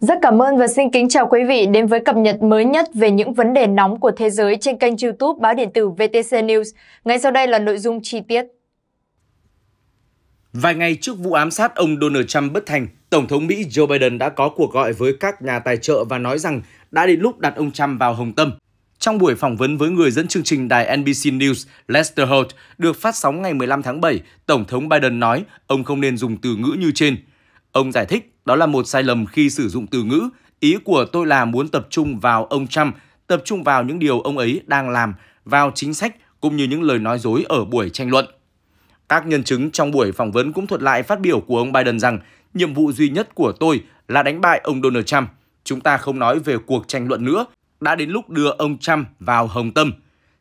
Rất cảm ơn và xin kính chào quý vị đến với cập nhật mới nhất về những vấn đề nóng của thế giới trên kênh youtube báo điện tử VTC News. Ngay sau đây là nội dung chi tiết. Vài ngày trước vụ ám sát ông Donald Trump bất thành, Tổng thống Mỹ Joe Biden đã có cuộc gọi với các nhà tài trợ và nói rằng đã đến lúc đặt ông Trump vào hồng tâm. Trong buổi phỏng vấn với người dẫn chương trình đài NBC News Lester Holt được phát sóng ngày 15 tháng 7, Tổng thống Biden nói ông không nên dùng từ ngữ như trên. Ông giải thích đó là một sai lầm khi sử dụng từ ngữ. Ý của tôi là muốn tập trung vào ông Trump, tập trung vào những điều ông ấy đang làm, vào chính sách cũng như những lời nói dối ở buổi tranh luận. Các nhân chứng trong buổi phỏng vấn cũng thuật lại phát biểu của ông Biden rằng nhiệm vụ duy nhất của tôi là đánh bại ông Donald Trump. Chúng ta không nói về cuộc tranh luận nữa, đã đến lúc đưa ông Trump vào hồng tâm.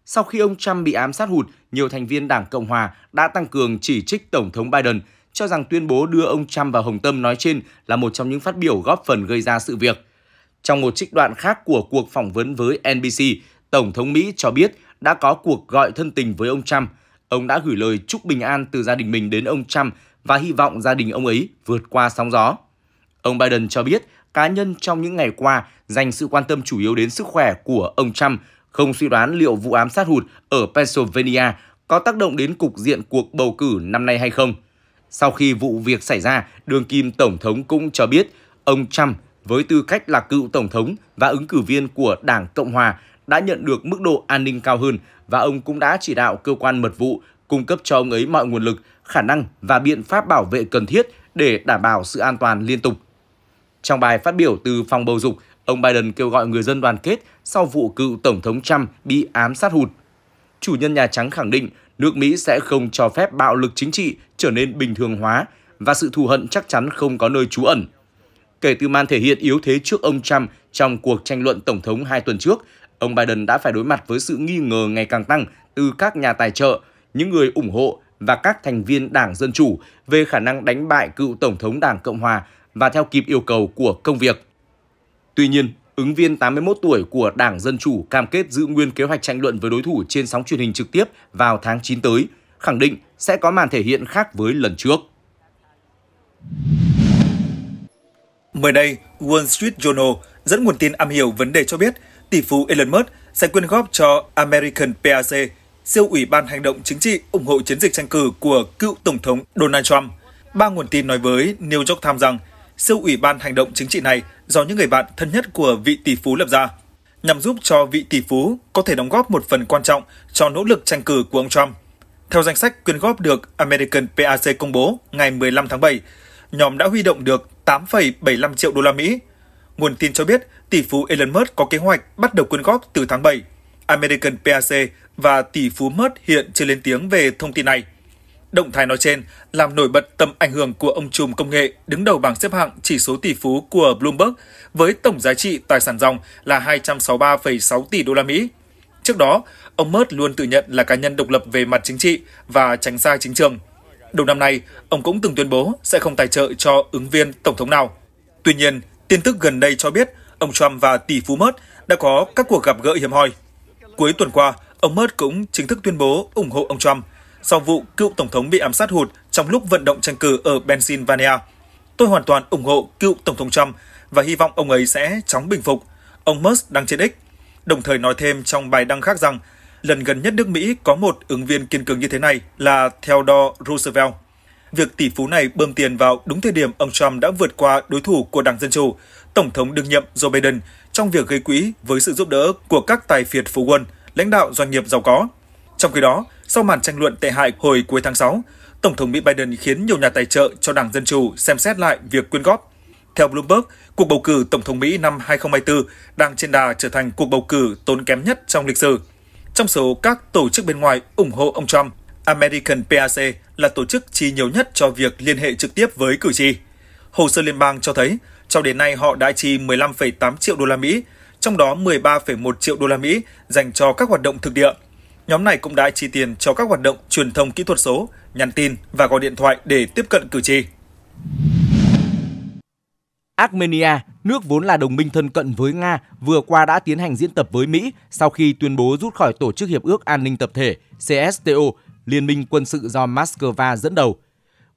Sau khi ông Trump bị ám sát hụt, nhiều thành viên Đảng Cộng Hòa đã tăng cường chỉ trích Tổng thống Biden – cho rằng tuyên bố đưa ông Trump vào Hồng Tâm nói trên là một trong những phát biểu góp phần gây ra sự việc. Trong một trích đoạn khác của cuộc phỏng vấn với NBC, Tổng thống Mỹ cho biết đã có cuộc gọi thân tình với ông Trump. Ông đã gửi lời chúc bình an từ gia đình mình đến ông Trump và hy vọng gia đình ông ấy vượt qua sóng gió. Ông Biden cho biết cá nhân trong những ngày qua dành sự quan tâm chủ yếu đến sức khỏe của ông Trump, không suy đoán liệu vụ ám sát hụt ở Pennsylvania có tác động đến cục diện cuộc bầu cử năm nay hay không. Sau khi vụ việc xảy ra, đường Kim Tổng thống cũng cho biết ông Trump với tư cách là cựu Tổng thống và ứng cử viên của Đảng Cộng Hòa đã nhận được mức độ an ninh cao hơn và ông cũng đã chỉ đạo cơ quan mật vụ cung cấp cho ông ấy mọi nguồn lực, khả năng và biện pháp bảo vệ cần thiết để đảm bảo sự an toàn liên tục. Trong bài phát biểu từ phòng bầu dục, ông Biden kêu gọi người dân đoàn kết sau vụ cựu Tổng thống Trump bị ám sát hụt. Chủ nhân Nhà Trắng khẳng định nước Mỹ sẽ không cho phép bạo lực chính trị trở nên bình thường hóa và sự thù hận chắc chắn không có nơi trú ẩn. Kể từ màn thể hiện yếu thế trước ông Trump trong cuộc tranh luận Tổng thống hai tuần trước, ông Biden đã phải đối mặt với sự nghi ngờ ngày càng tăng từ các nhà tài trợ, những người ủng hộ và các thành viên Đảng Dân Chủ về khả năng đánh bại cựu Tổng thống Đảng Cộng Hòa và theo kịp yêu cầu của công việc. Tuy nhiên, ứng viên 81 tuổi của Đảng Dân Chủ cam kết giữ nguyên kế hoạch tranh luận với đối thủ trên sóng truyền hình trực tiếp vào tháng 9 tới – khẳng định sẽ có màn thể hiện khác với lần trước. Mới đây, Wall Street Journal dẫn nguồn tin am hiểu vấn đề cho biết tỷ phú Elon Musk sẽ quyên góp cho American PAC, siêu ủy ban hành động chính trị ủng hộ chiến dịch tranh cử của cựu Tổng thống Donald Trump. Ba nguồn tin nói với New York Times rằng siêu ủy ban hành động chính trị này do những người bạn thân nhất của vị tỷ phú lập ra, nhằm giúp cho vị tỷ phú có thể đóng góp một phần quan trọng cho nỗ lực tranh cử của ông Trump. Theo danh sách quyên góp được American PAC công bố ngày 15 tháng 7, nhóm đã huy động được 8,75 triệu đô la Mỹ. Nguồn tin cho biết tỷ phú Elon Musk có kế hoạch bắt đầu quyên góp từ tháng 7. American PAC và tỷ phú Musk hiện chưa lên tiếng về thông tin này. Động thái nói trên làm nổi bật tầm ảnh hưởng của ông trùm công nghệ đứng đầu bảng xếp hạng chỉ số tỷ phú của Bloomberg với tổng giá trị tài sản dòng là 263,6 tỷ đô la Mỹ Trước đó, ông Mert luôn tự nhận là cá nhân độc lập về mặt chính trị và tránh xa chính trường. Đầu năm nay, ông cũng từng tuyên bố sẽ không tài trợ cho ứng viên tổng thống nào. Tuy nhiên, tin tức gần đây cho biết ông Trump và tỷ phú Mert đã có các cuộc gặp gỡ hiếm hoi. Cuối tuần qua, ông Mert cũng chính thức tuyên bố ủng hộ ông Trump sau vụ cựu tổng thống bị ám sát hụt trong lúc vận động tranh cử ở Pennsylvania. Tôi hoàn toàn ủng hộ cựu tổng thống Trump và hy vọng ông ấy sẽ chóng bình phục. Ông Musk đang trên ích đồng thời nói thêm trong bài đăng khác rằng lần gần nhất nước Mỹ có một ứng viên kiên cường như thế này là Theodore Roosevelt. Việc tỷ phú này bơm tiền vào đúng thời điểm ông Trump đã vượt qua đối thủ của Đảng Dân Chủ, Tổng thống đương nhiệm Joe Biden trong việc gây quỹ với sự giúp đỡ của các tài phiệt phú quân, lãnh đạo doanh nghiệp giàu có. Trong khi đó, sau màn tranh luận tệ hại hồi cuối tháng 6, Tổng thống Mỹ Biden khiến nhiều nhà tài trợ cho Đảng Dân Chủ xem xét lại việc quyên góp. Theo Bloomberg, cuộc bầu cử Tổng thống Mỹ năm 2024 đang trên đà trở thành cuộc bầu cử tốn kém nhất trong lịch sử. Trong số các tổ chức bên ngoài ủng hộ ông Trump, American PAC là tổ chức chi nhiều nhất cho việc liên hệ trực tiếp với cử tri. Hồ sơ liên bang cho thấy, cho đến nay họ đã chi 15,8 triệu đô la Mỹ, trong đó 13,1 triệu đô la Mỹ dành cho các hoạt động thực địa. Nhóm này cũng đã chi tiền cho các hoạt động truyền thông kỹ thuật số, nhắn tin và gọi điện thoại để tiếp cận cử tri. Armenia, nước vốn là đồng minh thân cận với Nga, vừa qua đã tiến hành diễn tập với Mỹ sau khi tuyên bố rút khỏi Tổ chức Hiệp ước An ninh Tập thể CSTO, liên minh quân sự do Moscow dẫn đầu.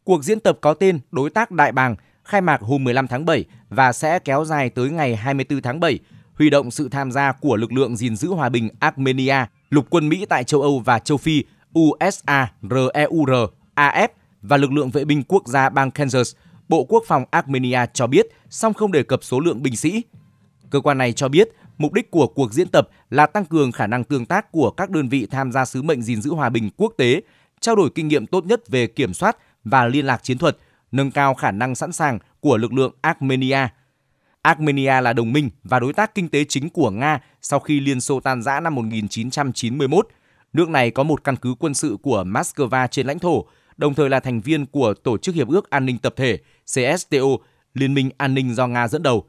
Cuộc diễn tập có tên Đối tác Đại Bàng khai mạc hôm 15 tháng 7 và sẽ kéo dài tới ngày 24 tháng 7, huy động sự tham gia của lực lượng gìn giữ hòa bình Armenia, lục quân Mỹ tại châu Âu và châu Phi, USA, e AF và lực lượng vệ binh quốc gia bang Kansas – Bộ Quốc phòng Armenia cho biết, song không đề cập số lượng binh sĩ. Cơ quan này cho biết, mục đích của cuộc diễn tập là tăng cường khả năng tương tác của các đơn vị tham gia sứ mệnh gìn giữ hòa bình quốc tế, trao đổi kinh nghiệm tốt nhất về kiểm soát và liên lạc chiến thuật, nâng cao khả năng sẵn sàng của lực lượng Armenia. Armenia là đồng minh và đối tác kinh tế chính của Nga sau khi Liên Xô tan rã năm 1991. Nước này có một căn cứ quân sự của Moscow trên lãnh thổ đồng thời là thành viên của Tổ chức Hiệp ước An ninh Tập thể CSTO, Liên minh An ninh do Nga dẫn đầu.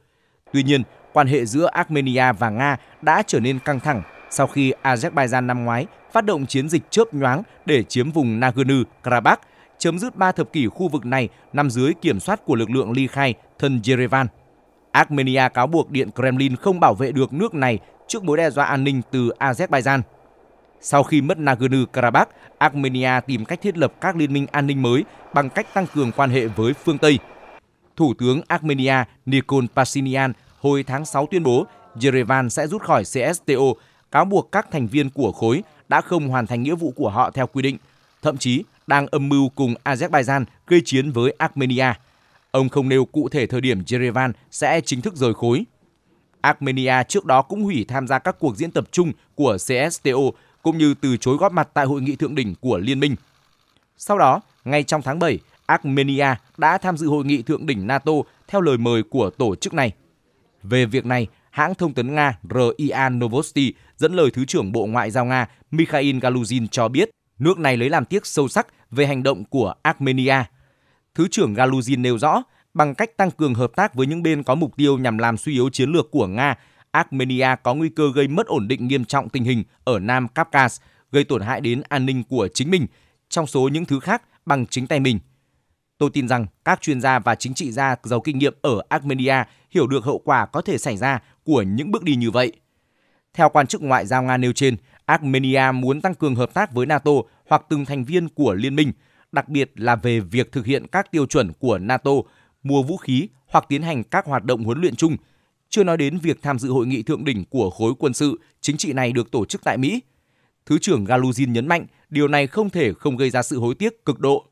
Tuy nhiên, quan hệ giữa Armenia và Nga đã trở nên căng thẳng sau khi Azerbaijan năm ngoái phát động chiến dịch chớp nhoáng để chiếm vùng Nagorno-Karabakh, chấm dứt ba thập kỷ khu vực này nằm dưới kiểm soát của lực lượng ly khai thân Yerevan. Armenia cáo buộc Điện Kremlin không bảo vệ được nước này trước mối đe dọa an ninh từ Azerbaijan. Sau khi mất Nagorno-Karabakh, Armenia tìm cách thiết lập các liên minh an ninh mới bằng cách tăng cường quan hệ với phương Tây. Thủ tướng Armenia Nikol Pashinyan hồi tháng 6 tuyên bố Yerevan sẽ rút khỏi CSTO, cáo buộc các thành viên của khối đã không hoàn thành nghĩa vụ của họ theo quy định, thậm chí đang âm mưu cùng Azerbaijan gây chiến với Armenia. Ông không nêu cụ thể thời điểm Yerevan sẽ chính thức rời khối. Armenia trước đó cũng hủy tham gia các cuộc diễn tập chung của CSTO cũng như từ chối góp mặt tại hội nghị thượng đỉnh của liên minh. Sau đó, ngay trong tháng 7, Armenia đã tham dự hội nghị thượng đỉnh NATO theo lời mời của tổ chức này. Về việc này, hãng thông tấn Nga RIA Novosti dẫn lời Thứ trưởng Bộ Ngoại giao Nga Mikhail Galuzin cho biết nước này lấy làm tiếc sâu sắc về hành động của Armenia. Thứ trưởng Galuzin nêu rõ, bằng cách tăng cường hợp tác với những bên có mục tiêu nhằm làm suy yếu chiến lược của Nga Armenia có nguy cơ gây mất ổn định nghiêm trọng tình hình ở Nam Kavkaz, gây tổn hại đến an ninh của chính mình, trong số những thứ khác bằng chính tay mình. Tôi tin rằng các chuyên gia và chính trị gia giàu kinh nghiệm ở Armenia hiểu được hậu quả có thể xảy ra của những bước đi như vậy. Theo quan chức ngoại giao Nga nêu trên, Armenia muốn tăng cường hợp tác với NATO hoặc từng thành viên của liên minh, đặc biệt là về việc thực hiện các tiêu chuẩn của NATO, mua vũ khí hoặc tiến hành các hoạt động huấn luyện chung – chưa nói đến việc tham dự hội nghị thượng đỉnh của khối quân sự chính trị này được tổ chức tại Mỹ. Thứ trưởng Galuzin nhấn mạnh điều này không thể không gây ra sự hối tiếc cực độ.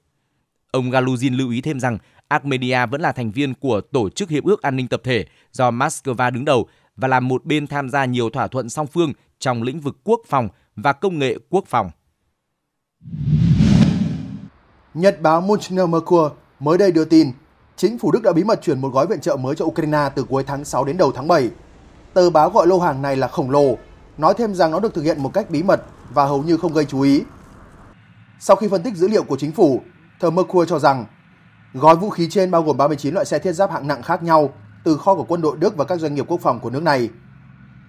Ông Galuzin lưu ý thêm rằng Armenia vẫn là thành viên của Tổ chức Hiệp ước An ninh Tập thể do Moscow đứng đầu và là một bên tham gia nhiều thỏa thuận song phương trong lĩnh vực quốc phòng và công nghệ quốc phòng. Nhật báo Munchner Mercur mới đây đưa tin chính phủ Đức đã bí mật chuyển một gói viện trợ mới cho Ukraine từ cuối tháng 6 đến đầu tháng 7. Tờ báo gọi lô hàng này là khổng lồ, nói thêm rằng nó được thực hiện một cách bí mật và hầu như không gây chú ý. Sau khi phân tích dữ liệu của chính phủ, The Mercure cho rằng gói vũ khí trên bao gồm 39 loại xe thiết giáp hạng nặng khác nhau từ kho của quân đội Đức và các doanh nghiệp quốc phòng của nước này.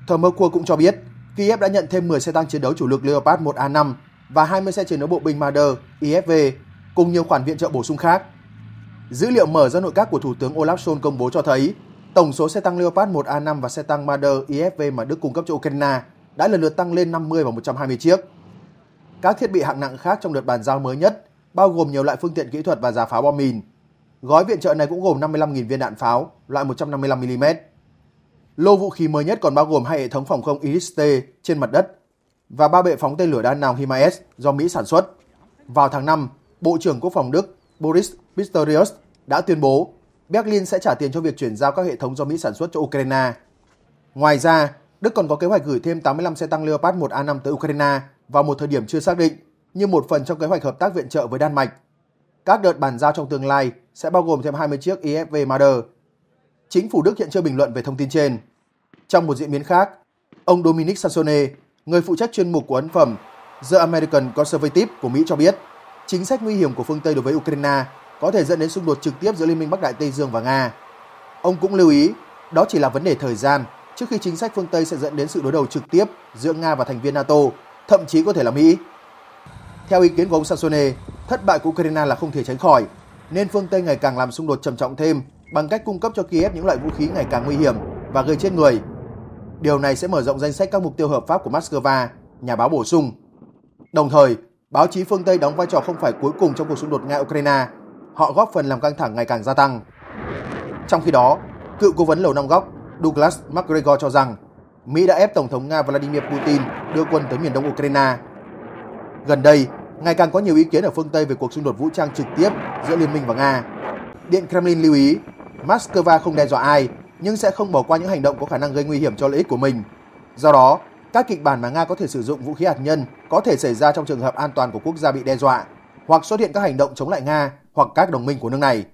The Mercure cũng cho biết Kiev đã nhận thêm 10 xe tăng chiến đấu chủ lực Leopard 1A5 và 20 xe chiến đấu bộ binh Marder IFV cùng nhiều khoản viện trợ bổ sung khác. Dữ liệu mở ra nội các của Thủ tướng Olaf Scholz công bố cho thấy, tổng số xe tăng Leopard 1A5 và xe tăng Marder IFV mà Đức cung cấp cho Ukraine đã lần lượt tăng lên 50 và 120 chiếc. Các thiết bị hạng nặng khác trong đợt bàn giao mới nhất bao gồm nhiều loại phương tiện kỹ thuật và giả pháo bom mìn. Gói viện trợ này cũng gồm 55.000 viên đạn pháo loại 155mm. Lô vũ khí mới nhất còn bao gồm hai hệ thống phòng không Iris-T trên mặt đất và ba bệ phóng tên lửa đa năng HIMARS do Mỹ sản xuất. Vào tháng 5, Bộ trưởng Quốc phòng Đức Boris Pistorius đã tuyên bố Berlin sẽ trả tiền cho việc chuyển giao các hệ thống do Mỹ sản xuất cho Ukraine. Ngoài ra, Đức còn có kế hoạch gửi thêm 85 xe tăng Leopard 1A5 tới Ukraine vào một thời điểm chưa xác định, như một phần trong kế hoạch hợp tác viện trợ với Đan Mạch. Các đợt bàn giao trong tương lai sẽ bao gồm thêm 20 chiếc IFV e Marder. Chính phủ Đức hiện chưa bình luận về thông tin trên. Trong một diễn biến khác, ông Dominic Sassone, người phụ trách chuyên mục của ấn phẩm The American Conservative của Mỹ cho biết, chính sách nguy hiểm của phương Tây đối với Ukraine có thể dẫn đến xung đột trực tiếp giữa Liên minh Bắc Đại Tây Dương và Nga. Ông cũng lưu ý, đó chỉ là vấn đề thời gian trước khi chính sách phương Tây sẽ dẫn đến sự đối đầu trực tiếp giữa Nga và thành viên NATO, thậm chí có thể là Mỹ. Theo ý kiến của ông Sassone, thất bại của Ukraine là không thể tránh khỏi, nên phương Tây ngày càng làm xung đột trầm trọng thêm bằng cách cung cấp cho Kiev những loại vũ khí ngày càng nguy hiểm và gây chết người. Điều này sẽ mở rộng danh sách các mục tiêu hợp pháp của Moscow, nhà báo bổ sung. Đồng thời, báo chí phương Tây đóng vai trò không phải cuối cùng trong cuộc xung đột Nga-Ukraine họ góp phần làm căng thẳng ngày càng gia tăng. Trong khi đó, cựu cố vấn Lầu Năm Góc Douglas McGregor cho rằng Mỹ đã ép Tổng thống Nga Vladimir Putin đưa quân tới miền đông Ukraine. Gần đây, ngày càng có nhiều ý kiến ở phương Tây về cuộc xung đột vũ trang trực tiếp giữa Liên minh và Nga. Điện Kremlin lưu ý, Moscow không đe dọa ai, nhưng sẽ không bỏ qua những hành động có khả năng gây nguy hiểm cho lợi ích của mình. Do đó, các kịch bản mà Nga có thể sử dụng vũ khí hạt nhân có thể xảy ra trong trường hợp an toàn của quốc gia bị đe dọa hoặc xuất hiện các hành động chống lại Nga hoặc các đồng minh của nước này.